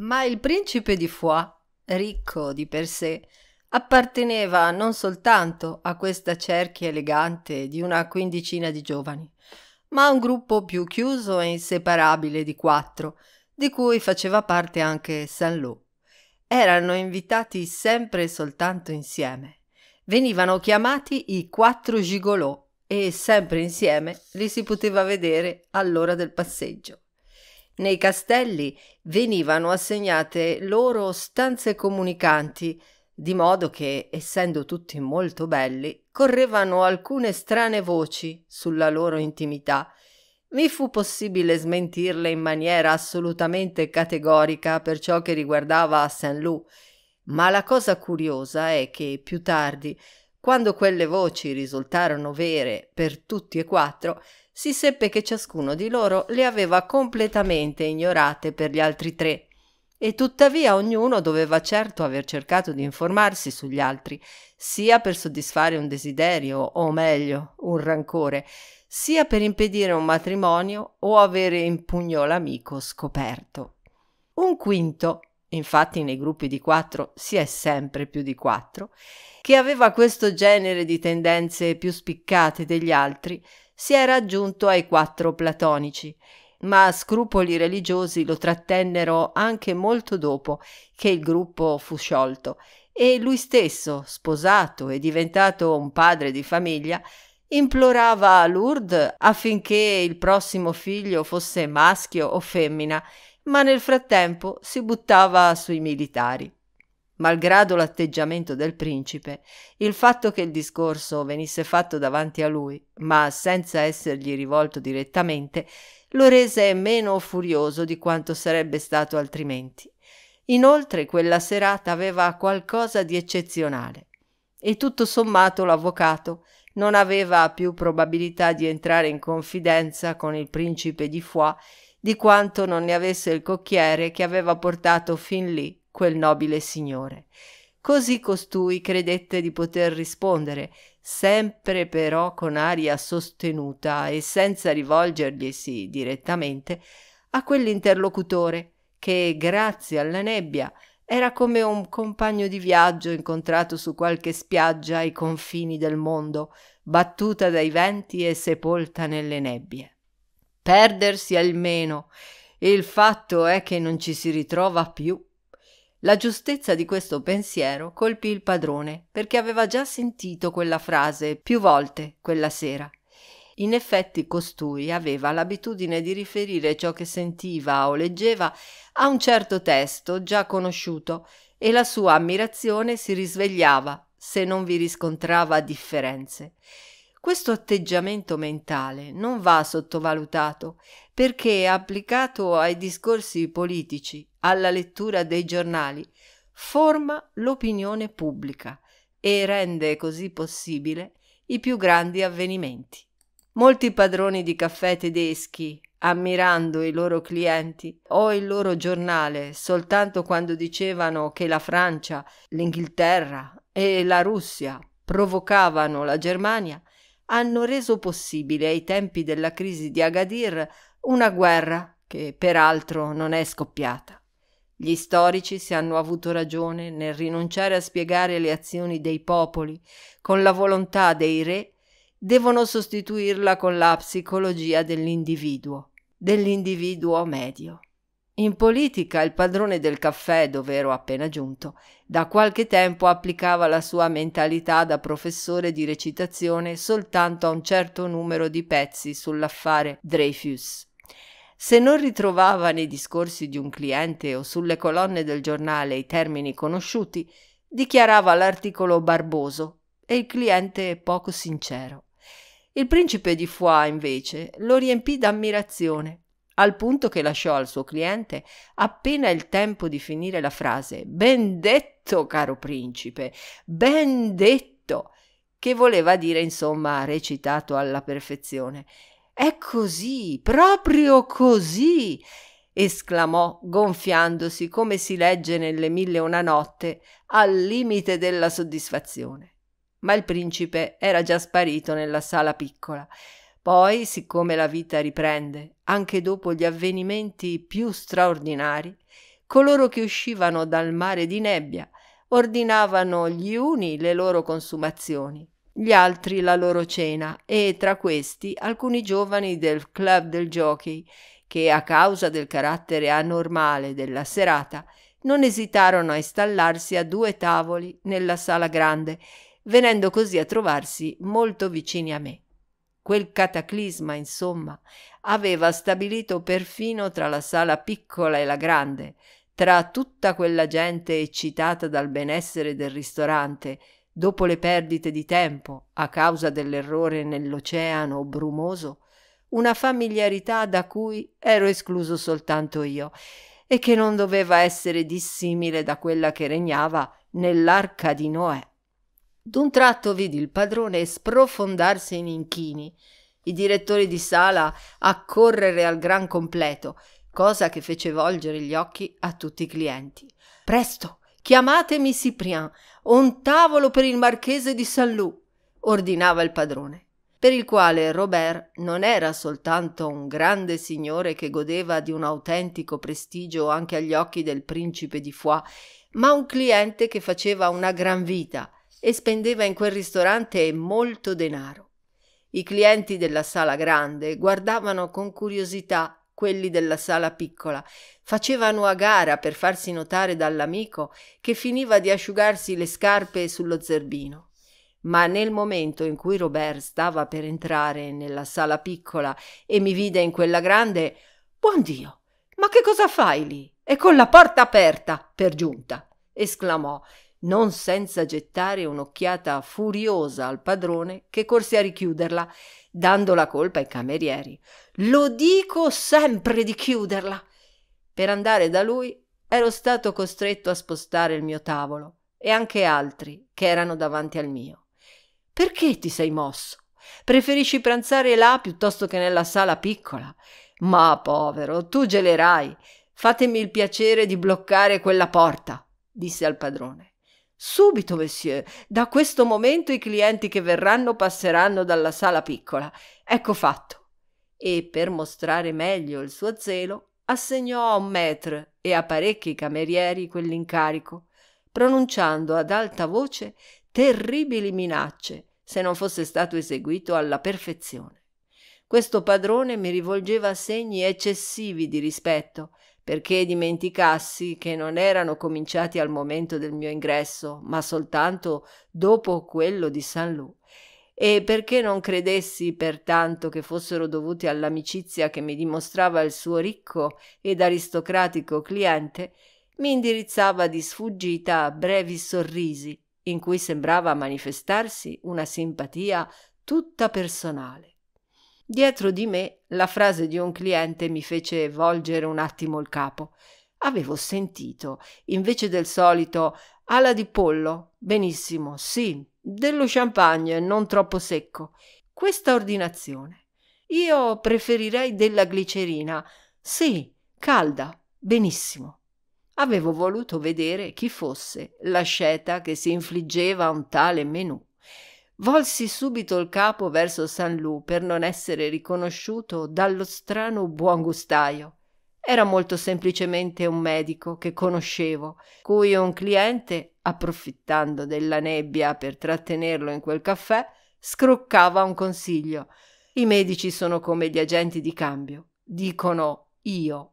Ma il principe di Foix, ricco di per sé, apparteneva non soltanto a questa cerchia elegante di una quindicina di giovani, ma a un gruppo più chiuso e inseparabile di quattro, di cui faceva parte anche San Lô. Erano invitati sempre e soltanto insieme. Venivano chiamati i quattro gigolò e sempre insieme li si poteva vedere all'ora del passeggio. Nei castelli venivano assegnate loro stanze comunicanti, di modo che, essendo tutti molto belli, correvano alcune strane voci sulla loro intimità. Mi fu possibile smentirle in maniera assolutamente categorica per ciò che riguardava Saint Loup, ma la cosa curiosa è che più tardi, quando quelle voci risultarono vere per tutti e quattro, si seppe che ciascuno di loro le aveva completamente ignorate per gli altri tre e tuttavia ognuno doveva certo aver cercato di informarsi sugli altri, sia per soddisfare un desiderio, o meglio, un rancore, sia per impedire un matrimonio o avere in pugno l'amico scoperto. Un quinto, infatti nei gruppi di quattro si è sempre più di quattro, che aveva questo genere di tendenze più spiccate degli altri, si era aggiunto ai quattro platonici, ma scrupoli religiosi lo trattennero anche molto dopo che il gruppo fu sciolto e lui stesso, sposato e diventato un padre di famiglia, implorava a Lourdes affinché il prossimo figlio fosse maschio o femmina, ma nel frattempo si buttava sui militari malgrado l'atteggiamento del principe, il fatto che il discorso venisse fatto davanti a lui, ma senza essergli rivolto direttamente, lo rese meno furioso di quanto sarebbe stato altrimenti. Inoltre quella serata aveva qualcosa di eccezionale e tutto sommato l'avvocato non aveva più probabilità di entrare in confidenza con il principe di Foix di quanto non ne avesse il cocchiere che aveva portato fin lì quel nobile signore. Così costui credette di poter rispondere, sempre però con aria sostenuta e senza rivolgerglisi direttamente a quell'interlocutore che, grazie alla nebbia, era come un compagno di viaggio incontrato su qualche spiaggia ai confini del mondo, battuta dai venti e sepolta nelle nebbie. Perdersi almeno. Il fatto è che non ci si ritrova più. La giustezza di questo pensiero colpì il padrone, perché aveva già sentito quella frase più volte quella sera. In effetti costui aveva l'abitudine di riferire ciò che sentiva o leggeva a un certo testo già conosciuto e la sua ammirazione si risvegliava se non vi riscontrava differenze. Questo atteggiamento mentale non va sottovalutato perché applicato ai discorsi politici alla lettura dei giornali forma l'opinione pubblica e rende così possibile i più grandi avvenimenti. Molti padroni di caffè tedeschi, ammirando i loro clienti o il loro giornale soltanto quando dicevano che la Francia, l'Inghilterra e la Russia provocavano la Germania, hanno reso possibile ai tempi della crisi di Agadir una guerra che peraltro non è scoppiata. Gli storici se hanno avuto ragione nel rinunciare a spiegare le azioni dei popoli con la volontà dei re, devono sostituirla con la psicologia dell'individuo, dell'individuo medio. In politica il padrone del caffè, dove ero appena giunto, da qualche tempo applicava la sua mentalità da professore di recitazione soltanto a un certo numero di pezzi sull'affare Dreyfus. Se non ritrovava nei discorsi di un cliente o sulle colonne del giornale i termini conosciuti, dichiarava l'articolo barboso e il cliente poco sincero. Il principe di Foix, invece, lo riempì d'ammirazione, al punto che lasciò al suo cliente appena il tempo di finire la frase Ben detto, caro principe, ben detto, che voleva dire, insomma, recitato alla perfezione è così, proprio così! esclamò, gonfiandosi come si legge nelle mille una notte, al limite della soddisfazione. Ma il principe era già sparito nella sala piccola. Poi, siccome la vita riprende, anche dopo gli avvenimenti più straordinari, coloro che uscivano dal mare di nebbia ordinavano gli uni le loro consumazioni gli altri la loro cena e tra questi alcuni giovani del club del jockey che a causa del carattere anormale della serata non esitarono a installarsi a due tavoli nella sala grande, venendo così a trovarsi molto vicini a me. Quel cataclisma, insomma, aveva stabilito perfino tra la sala piccola e la grande, tra tutta quella gente eccitata dal benessere del ristorante dopo le perdite di tempo a causa dell'errore nell'oceano brumoso, una familiarità da cui ero escluso soltanto io e che non doveva essere dissimile da quella che regnava nell'arca di Noè. D'un tratto vidi il padrone sprofondarsi in inchini, i direttori di sala accorrere al gran completo, cosa che fece volgere gli occhi a tutti i clienti. Presto, Chiamatemi Cyprien, un tavolo per il marchese di San Lù, ordinava il padrone, per il quale Robert non era soltanto un grande signore che godeva di un autentico prestigio anche agli occhi del principe di Foix, ma un cliente che faceva una gran vita e spendeva in quel ristorante molto denaro. I clienti della sala grande guardavano con curiosità quelli della sala piccola, facevano a gara per farsi notare dall'amico che finiva di asciugarsi le scarpe sullo zerbino. Ma nel momento in cui Robert stava per entrare nella sala piccola e mi vide in quella grande, buon Dio, ma che cosa fai lì? E con la porta aperta, per giunta, esclamò non senza gettare un'occhiata furiosa al padrone che corse a richiuderla, dando la colpa ai camerieri. Lo dico sempre di chiuderla. Per andare da lui ero stato costretto a spostare il mio tavolo e anche altri che erano davanti al mio. Perché ti sei mosso? Preferisci pranzare là piuttosto che nella sala piccola? Ma povero, tu gelerai. Fatemi il piacere di bloccare quella porta, disse al padrone. Subito, monsieur. Da questo momento i clienti che verranno passeranno dalla sala piccola. Ecco fatto. E per mostrare meglio il suo zelo, assegnò a un maître e a parecchi camerieri quell'incarico, pronunciando ad alta voce terribili minacce se non fosse stato eseguito alla perfezione. Questo padrone mi rivolgeva segni eccessivi di rispetto, perché dimenticassi che non erano cominciati al momento del mio ingresso, ma soltanto dopo quello di San Lu, e perché non credessi pertanto che fossero dovuti all'amicizia che mi dimostrava il suo ricco ed aristocratico cliente, mi indirizzava di sfuggita brevi sorrisi in cui sembrava manifestarsi una simpatia tutta personale. Dietro di me la frase di un cliente mi fece volgere un attimo il capo. Avevo sentito, invece del solito, ala di pollo, benissimo, sì, dello champagne non troppo secco. Questa ordinazione. Io preferirei della glicerina, sì, calda, benissimo. Avevo voluto vedere chi fosse la l'asceta che si infliggeva a un tale menù. Volsi subito il capo verso San Lu per non essere riconosciuto dallo strano buon buongustaio. Era molto semplicemente un medico che conoscevo, cui un cliente, approfittando della nebbia per trattenerlo in quel caffè, scroccava un consiglio. I medici sono come gli agenti di cambio, dicono io